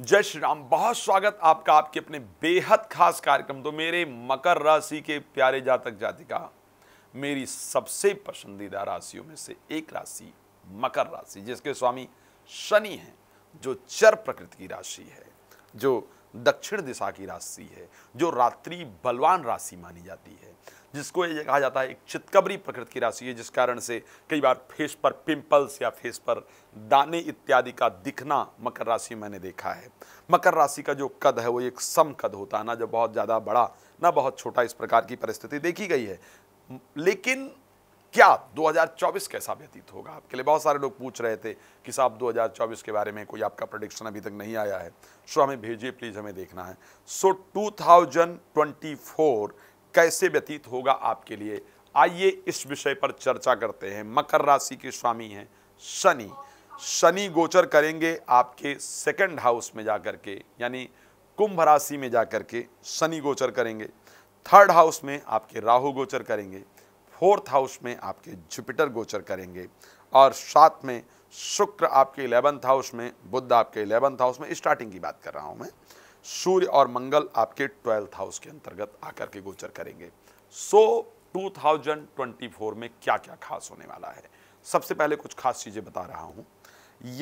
जय श्री राम बहुत स्वागत आपका आपके अपने बेहद खास कार्यक्रम तो मेरे मकर राशि के प्यारे जातक जातिका मेरी सबसे पसंदीदा राशियों में से एक राशि मकर राशि जिसके स्वामी शनि हैं जो चर प्रकृति की राशि है जो दक्षिण दिशा की राशि है जो रात्रि बलवान राशि मानी जाती है जिसको ये कहा जाता है एक चितकबरी प्रकृति की राशि है जिस कारण से कई बार फेस पर पिंपल्स या फेस पर दाने इत्यादि का दिखना मकर राशि में मैंने देखा है मकर राशि का जो कद है वो एक सम कद होता है ना जो बहुत ज़्यादा बड़ा ना बहुत छोटा इस प्रकार की परिस्थिति देखी गई है लेकिन क्या 2024 कैसा व्यतीत होगा आपके लिए बहुत सारे लोग पूछ रहे थे कि साहब 2024 के बारे में कोई आपका प्रोडिक्शन अभी तक नहीं आया है सो हमें भेजिए प्लीज़ हमें देखना है सो 2024 कैसे व्यतीत होगा आपके लिए आइए इस विषय पर चर्चा करते हैं मकर राशि के स्वामी हैं शनि शनि गोचर करेंगे आपके सेकंड हाउस में जा के यानी कुंभ राशि में जा के शनि गोचर करेंगे थर्ड हाउस में आपके राहु गोचर करेंगे फोर्थ हाउस में आपके जुपिटर गोचर करेंगे और साथ में शुक्र आपके इलेवंथ हाउस में बुद्ध आपके इलेवंथ हाउस में स्टार्टिंग की बात कर रहा हूं मैं सूर्य और मंगल आपके ट्वेल्थ हाउस के अंतर्गत आकर के गोचर करेंगे सो so, 2024 में क्या क्या खास होने वाला है सबसे पहले कुछ खास चीज़ें बता रहा हूं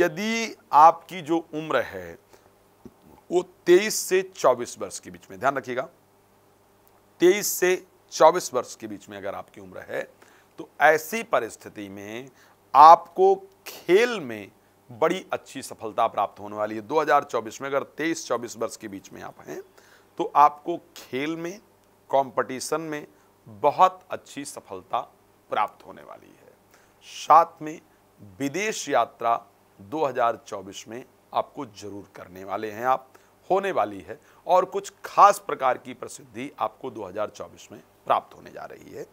यदि आपकी जो उम्र है वो 23 से 24 वर्ष के बीच में ध्यान रखिएगा 23 से चौबीस वर्ष के बीच में अगर आपकी उम्र है तो ऐसी परिस्थिति में आपको खेल में बड़ी अच्छी सफलता प्राप्त होने वाली है 2024 में अगर 23-24 वर्ष के बीच में आप हैं तो आपको खेल में कंपटीशन में बहुत अच्छी सफलता प्राप्त होने वाली है साथ में विदेश यात्रा 2024 में आपको जरूर करने वाले हैं आप होने वाली है और कुछ खास प्रकार की प्रसिद्धि आपको 2024 में प्राप्त होने जा रही है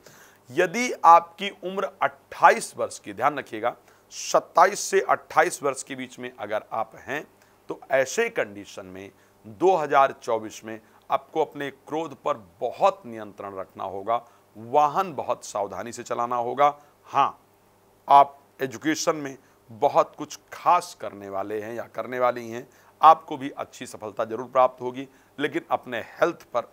यदि आपकी उम्र 28 वर्ष की ध्यान रखिएगा 27 से 28 वर्ष के बीच में अगर आप हैं तो ऐसे कंडीशन में 2024 में आपको अपने क्रोध पर बहुत नियंत्रण रखना होगा वाहन बहुत सावधानी से चलाना होगा हाँ आप एजुकेशन में बहुत कुछ खास करने वाले हैं या करने वाली हैं आपको भी अच्छी सफलता जरूर प्राप्त होगी लेकिन अपने हेल्थ पर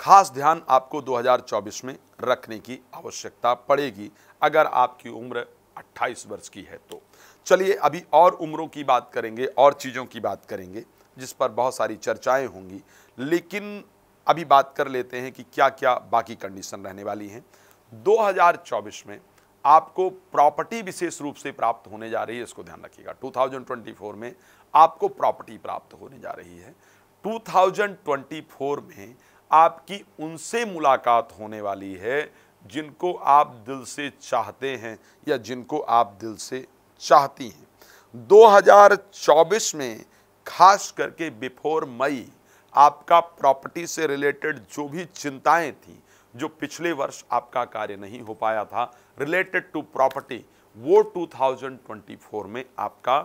खास ध्यान आपको 2024 में रखने की आवश्यकता पड़ेगी अगर आपकी उम्र 28 वर्ष की है तो चलिए अभी और उम्रों की बात करेंगे और चीज़ों की बात करेंगे जिस पर बहुत सारी चर्चाएं होंगी लेकिन अभी बात कर लेते हैं कि क्या क्या बाकी कंडीशन रहने वाली हैं 2024 में आपको प्रॉपर्टी विशेष रूप से प्राप्त होने जा रही है इसको ध्यान रखिएगा 2024 में आपको प्रॉपर्टी प्राप्त होने जा रही है 2024 में आपकी उनसे मुलाकात होने वाली है जिनको आप दिल से चाहते हैं या जिनको आप दिल से चाहती हैं 2024 में खास करके बिफोर मई आपका प्रॉपर्टी से रिलेटेड जो भी चिंताएं थी जो पिछले वर्ष आपका कार्य नहीं हो पाया था रिलेटेड टू प्रॉपर्टी वो 2024 में आपका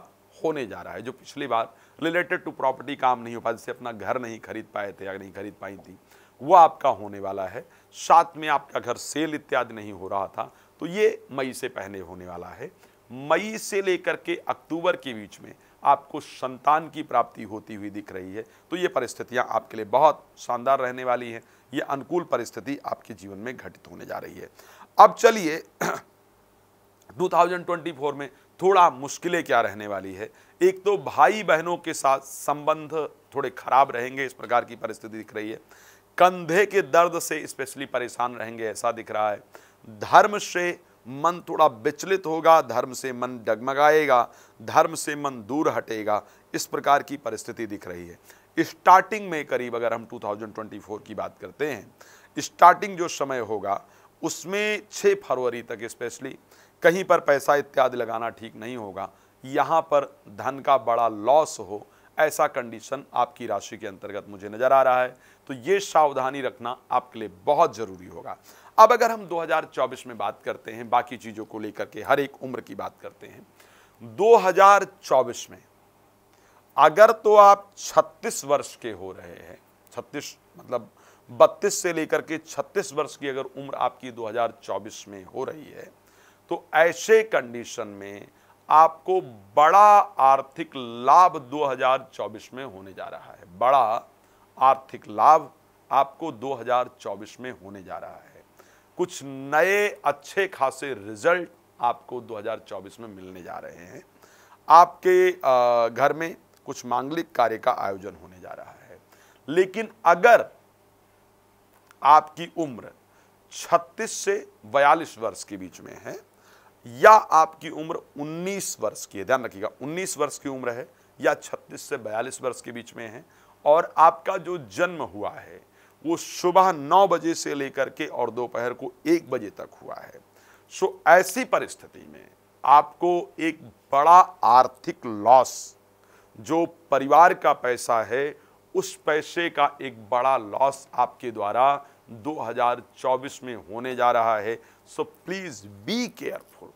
होने जा रहा है जो पिछली बार रिलेटेड टू प्रॉपर्टी काम नहीं हो पाया जैसे अपना घर नहीं खरीद पाए थे या नहीं खरीद पाई थी वो आपका होने वाला है साथ में आपका घर सेल इत्यादि नहीं हो रहा था तो ये मई से पहले होने वाला है मई से लेकर के अक्टूबर के बीच में आपको संतान की प्राप्ति होती हुई दिख रही है तो ये परिस्थितियाँ आपके लिए बहुत शानदार रहने वाली हैं ये अनुकूल परिस्थिति आपके जीवन में घटित होने जा रही है अब चलिए 2024 में थोड़ा मुश्किलें क्या रहने वाली है एक तो भाई बहनों के साथ संबंध थोड़े खराब रहेंगे इस प्रकार की परिस्थिति दिख रही है कंधे के दर्द से स्पेशली परेशान रहेंगे ऐसा दिख रहा है धर्म से मन थोड़ा विचलित होगा धर्म से मन डगमगाएगा धर्म से मन दूर हटेगा इस प्रकार की परिस्थिति दिख रही है स्टार्टिंग में करीब अगर हम 2024 की बात करते हैं स्टार्टिंग जो समय होगा उसमें 6 फरवरी तक स्पेशली कहीं पर पैसा इत्यादि लगाना ठीक नहीं होगा यहाँ पर धन का बड़ा लॉस हो ऐसा कंडीशन आपकी राशि के अंतर्गत मुझे नज़र आ रहा है तो ये सावधानी रखना आपके लिए बहुत ज़रूरी होगा अब अगर हम 2024 में बात करते हैं बाकी चीज़ों को लेकर के हर एक उम्र की बात करते हैं 2024 में अगर तो आप 36 वर्ष के हो रहे हैं 36 मतलब 32 से लेकर के 36 वर्ष की अगर उम्र आपकी 2024 में हो रही है तो ऐसे कंडीशन में आपको बड़ा आर्थिक लाभ 2024 में होने जा रहा है बड़ा आर्थिक लाभ आपको 2024 में होने जा रहा है कुछ नए अच्छे खासे रिजल्ट आपको 2024 में मिलने जा रहे हैं आपके घर में कुछ मांगलिक कार्य का आयोजन होने जा रहा है लेकिन अगर आपकी उम्र 36 से 42 वर्ष के बीच में है या आपकी उम्र 19 वर्ष की है ध्यान रखिएगा 19 वर्ष की उम्र है या 36 से 42 वर्ष के बीच में है और आपका जो जन्म हुआ है वो सुबह नौ बजे से लेकर के और दोपहर को एक बजे तक हुआ है सो ऐसी परिस्थिति में आपको एक बड़ा आर्थिक लॉस जो परिवार का पैसा है उस पैसे का एक बड़ा लॉस आपके द्वारा 2024 में होने जा रहा है सो प्लीज़ बी केयरफुल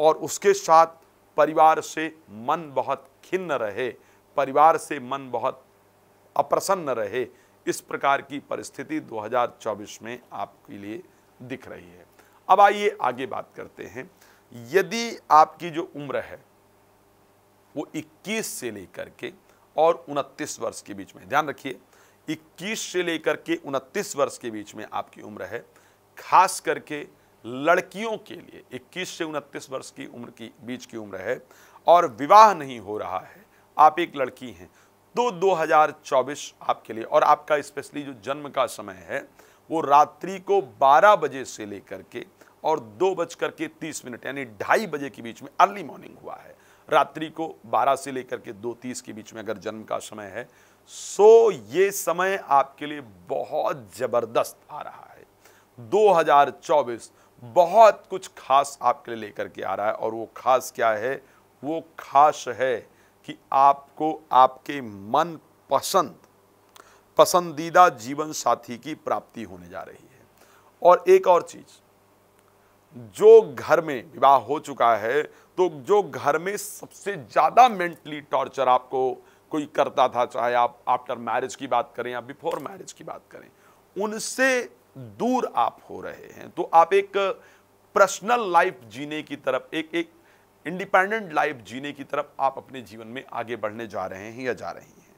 और उसके साथ परिवार से मन बहुत खिन्न रहे परिवार से मन बहुत अप्रसन्न रहे इस प्रकार की परिस्थिति 2024 में आपके लिए दिख रही है अब आइए आगे बात करते हैं यदि आपकी जो उम्र है वो 21 से लेकर के और 29 वर्ष के बीच में ध्यान रखिए 21 से लेकर के 29 वर्ष के बीच में आपकी उम्र है खास करके लड़कियों के लिए 21 से उनतीस वर्ष की उम्र की बीच की उम्र है और विवाह नहीं हो रहा है आप एक लड़की हैं तो 2024 आपके लिए और आपका स्पेशली जो जन्म का समय है वो रात्रि को 12 बजे से लेकर के और दो बज के तीस मिनट यानी ढाई बजे के बीच में अर्ली मॉर्निंग हुआ है रात्रि को 12 से लेकर के दो तीस के बीच में अगर जन्म का समय है सो ये समय आपके लिए बहुत ज़बरदस्त आ रहा है 2024 बहुत कुछ खास आपके लिए लेकर के आ रहा है और वो खास क्या है वो खास है कि आपको आपके मन पसंद पसंदीदा जीवन साथी की प्राप्ति होने जा रही है और एक और चीज़ जो घर में विवाह हो चुका है तो जो घर में सबसे ज़्यादा मेंटली टॉर्चर आपको कोई करता था चाहे आप आफ्टर मैरिज की बात करें या बिफोर मैरिज की बात करें उनसे दूर आप हो रहे हैं तो आप एक पर्सनल लाइफ जीने की तरफ एक एक इंडिपेंडेंट लाइफ जीने की तरफ आप अपने जीवन में आगे बढ़ने जा रहे हैं या जा रही हैं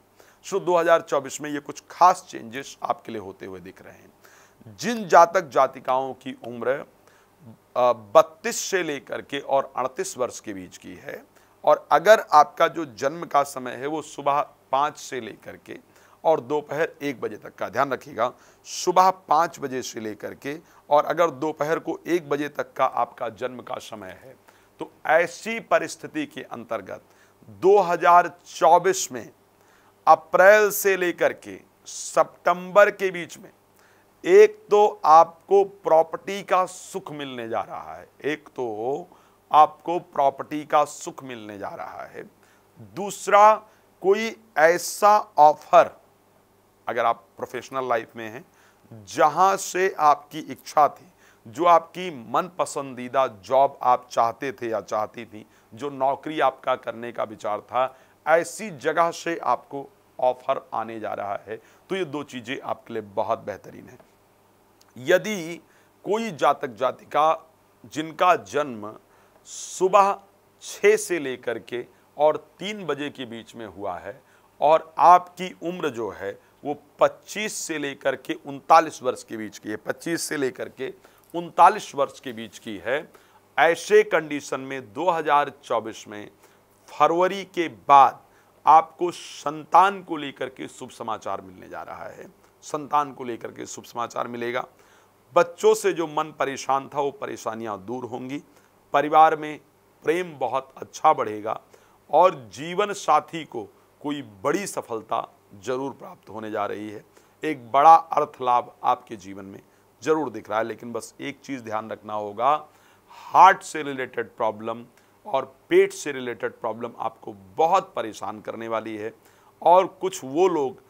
सो 2024 में ये कुछ खास चेंजेस आपके लिए होते हुए दिख रहे हैं जिन जातक जातिकाओं की उम्र बत्तीस से लेकर के और अड़तीस वर्ष के बीच की है और अगर आपका जो जन्म का समय है वो सुबह पाँच से लेकर के और दोपहर एक बजे तक का ध्यान रखिएगा सुबह पाँच बजे से लेकर के और अगर दोपहर को एक बजे तक का आपका जन्म का समय है तो ऐसी परिस्थिति के अंतर्गत 2024 में अप्रैल से लेकर के सितंबर के बीच में एक तो आपको प्रॉपर्टी का सुख मिलने जा रहा है एक तो आपको प्रॉपर्टी का सुख मिलने जा रहा है दूसरा कोई ऐसा ऑफर अगर आप प्रोफेशनल लाइफ में हैं जहाँ से आपकी इच्छा थी जो आपकी मन पसंदीदा जॉब आप चाहते थे या चाहती थी जो नौकरी आपका करने का विचार था ऐसी जगह से आपको ऑफर आने जा रहा है तो ये दो चीज़ें आपके लिए बहुत बेहतरीन है यदि कोई जातक जातिका जिनका जन्म सुबह छः से लेकर के और तीन बजे के बीच में हुआ है और आपकी उम्र जो है वो 25 से लेकर के उनतालीस वर्ष के बीच की है 25 से लेकर के उनतालीस वर्ष के बीच की है ऐसे कंडीशन में 2024 में फरवरी के बाद आपको संतान को लेकर के शुभ समाचार मिलने जा रहा है संतान को लेकर के शुभ समाचार मिलेगा बच्चों से जो मन परेशान था वो परेशानियां दूर होंगी परिवार में प्रेम बहुत अच्छा बढ़ेगा और जीवन साथी को कोई बड़ी सफलता जरूर प्राप्त होने जा रही है एक बड़ा अर्थ लाभ आपके जीवन में जरूर दिख रहा है लेकिन बस एक चीज़ ध्यान रखना होगा हार्ट से रिलेटेड प्रॉब्लम और पेट से रिलेटेड प्रॉब्लम आपको बहुत परेशान करने वाली है और कुछ वो लोग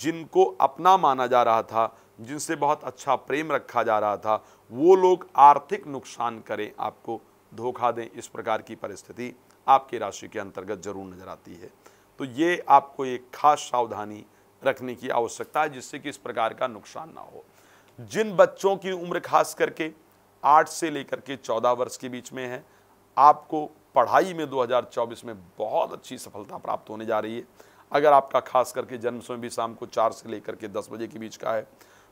जिनको अपना माना जा रहा था जिनसे बहुत अच्छा प्रेम रखा जा रहा था वो लोग आर्थिक नुकसान करें आपको धोखा दें इस प्रकार की परिस्थिति आपके राशि के अंतर्गत जरूर नजर आती है तो ये आपको एक खास सावधानी रखने की आवश्यकता है जिससे कि इस प्रकार का नुकसान ना हो जिन बच्चों की उम्र खास करके आठ से लेकर के चौदह वर्ष के बीच में है आपको पढ़ाई में 2024 में बहुत अच्छी सफलता प्राप्त होने जा रही है अगर आपका खास करके जन्म समय भी शाम को चार से लेकर के दस बजे के बीच का है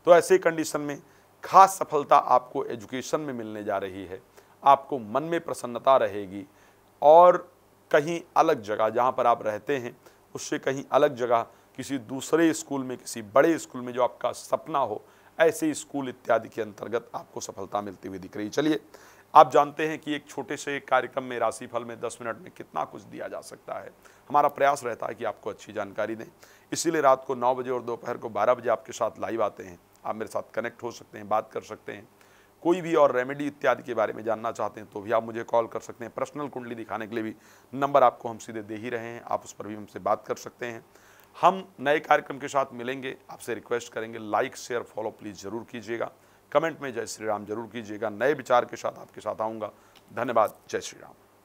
तो ऐसे कंडीशन में खास सफलता आपको एजुकेशन में मिलने जा रही है आपको मन में प्रसन्नता रहेगी और कहीं अलग जगह जहाँ पर आप रहते हैं उससे कहीं अलग जगह किसी दूसरे स्कूल में किसी बड़े स्कूल में जो आपका सपना हो ऐसे स्कूल इत्यादि के अंतर्गत आपको सफलता मिलती हुई दिख रही चलिए आप जानते हैं कि एक छोटे से कार्यक्रम में राशिफल में 10 मिनट में कितना कुछ दिया जा सकता है हमारा प्रयास रहता है कि आपको अच्छी जानकारी दें इसीलिए रात को नौ बजे और दोपहर को बारह बजे आपके साथ लाइव आते हैं आप मेरे साथ कनेक्ट हो सकते हैं बात कर सकते हैं कोई भी और रेमेडी इत्यादि के बारे में जानना चाहते हैं तो भी आप मुझे कॉल कर सकते हैं पर्सनल कुंडली दिखाने के लिए भी नंबर आपको हम सीधे दे ही रहे हैं आप उस पर भी हमसे बात कर सकते हैं हम नए कार्यक्रम के साथ मिलेंगे आपसे रिक्वेस्ट करेंगे लाइक शेयर फॉलो प्लीज़ ज़रूर कीजिएगा कमेंट में जय श्री राम जरूर कीजिएगा नए विचार के साथ आपके साथ आऊँगा धन्यवाद जय श्री राम